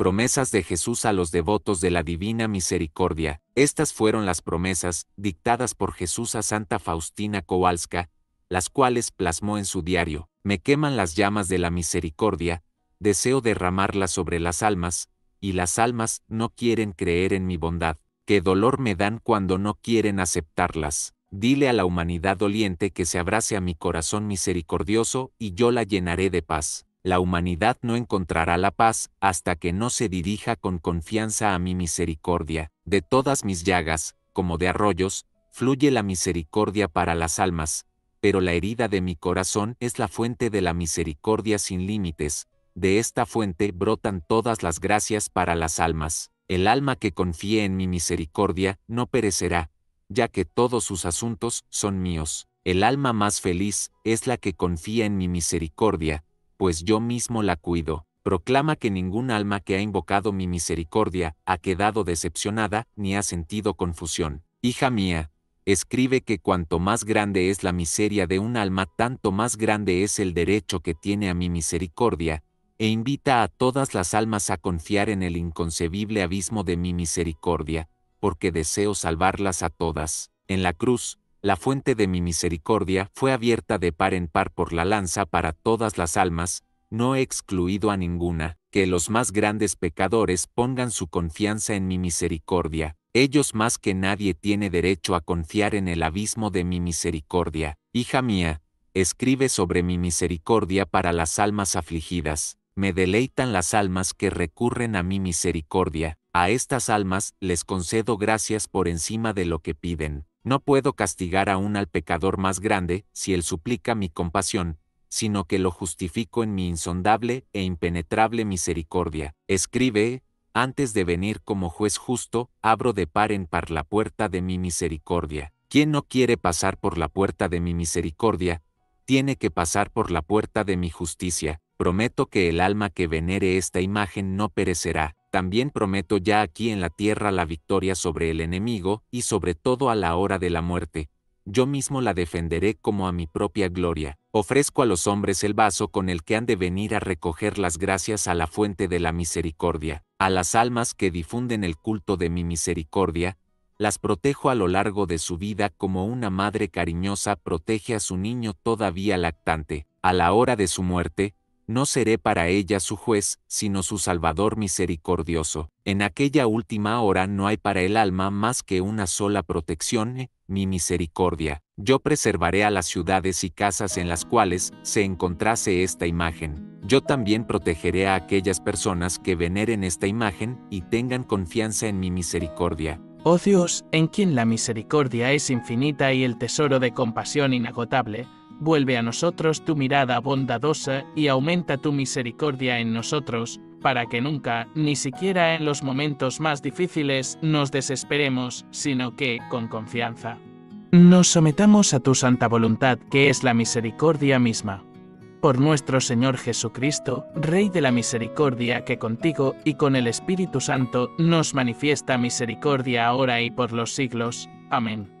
promesas de Jesús a los devotos de la Divina Misericordia. Estas fueron las promesas dictadas por Jesús a Santa Faustina Kowalska, las cuales plasmó en su diario. Me queman las llamas de la misericordia, deseo derramarlas sobre las almas, y las almas no quieren creer en mi bondad. Qué dolor me dan cuando no quieren aceptarlas. Dile a la humanidad doliente que se abrace a mi corazón misericordioso y yo la llenaré de paz la humanidad no encontrará la paz hasta que no se dirija con confianza a mi misericordia. De todas mis llagas, como de arroyos, fluye la misericordia para las almas, pero la herida de mi corazón es la fuente de la misericordia sin límites, de esta fuente brotan todas las gracias para las almas. El alma que confíe en mi misericordia no perecerá, ya que todos sus asuntos son míos. El alma más feliz es la que confía en mi misericordia, pues yo mismo la cuido. Proclama que ningún alma que ha invocado mi misericordia ha quedado decepcionada ni ha sentido confusión. Hija mía, escribe que cuanto más grande es la miseria de un alma, tanto más grande es el derecho que tiene a mi misericordia, e invita a todas las almas a confiar en el inconcebible abismo de mi misericordia, porque deseo salvarlas a todas. En la cruz, la fuente de mi misericordia fue abierta de par en par por la lanza para todas las almas, no he excluido a ninguna, que los más grandes pecadores pongan su confianza en mi misericordia, ellos más que nadie tiene derecho a confiar en el abismo de mi misericordia. Hija mía, escribe sobre mi misericordia para las almas afligidas, me deleitan las almas que recurren a mi misericordia, a estas almas les concedo gracias por encima de lo que piden. No puedo castigar aún al pecador más grande si él suplica mi compasión, sino que lo justifico en mi insondable e impenetrable misericordia. Escribe, antes de venir como juez justo, abro de par en par la puerta de mi misericordia. Quien no quiere pasar por la puerta de mi misericordia, tiene que pasar por la puerta de mi justicia. Prometo que el alma que venere esta imagen no perecerá, también prometo ya aquí en la tierra la victoria sobre el enemigo, y sobre todo a la hora de la muerte. Yo mismo la defenderé como a mi propia gloria. Ofrezco a los hombres el vaso con el que han de venir a recoger las gracias a la fuente de la misericordia, a las almas que difunden el culto de mi misericordia, las protejo a lo largo de su vida como una madre cariñosa protege a su niño todavía lactante. A la hora de su muerte, no seré para ella su juez, sino su Salvador misericordioso. En aquella última hora no hay para el alma más que una sola protección, eh, mi misericordia. Yo preservaré a las ciudades y casas en las cuales se encontrase esta imagen. Yo también protegeré a aquellas personas que veneren esta imagen y tengan confianza en mi misericordia. Oh Dios, en quien la misericordia es infinita y el tesoro de compasión inagotable, vuelve a nosotros tu mirada bondadosa y aumenta tu misericordia en nosotros, para que nunca, ni siquiera en los momentos más difíciles, nos desesperemos, sino que, con confianza, nos sometamos a tu santa voluntad, que es la misericordia misma. Por nuestro Señor Jesucristo, Rey de la Misericordia, que contigo y con el Espíritu Santo nos manifiesta misericordia ahora y por los siglos. Amén.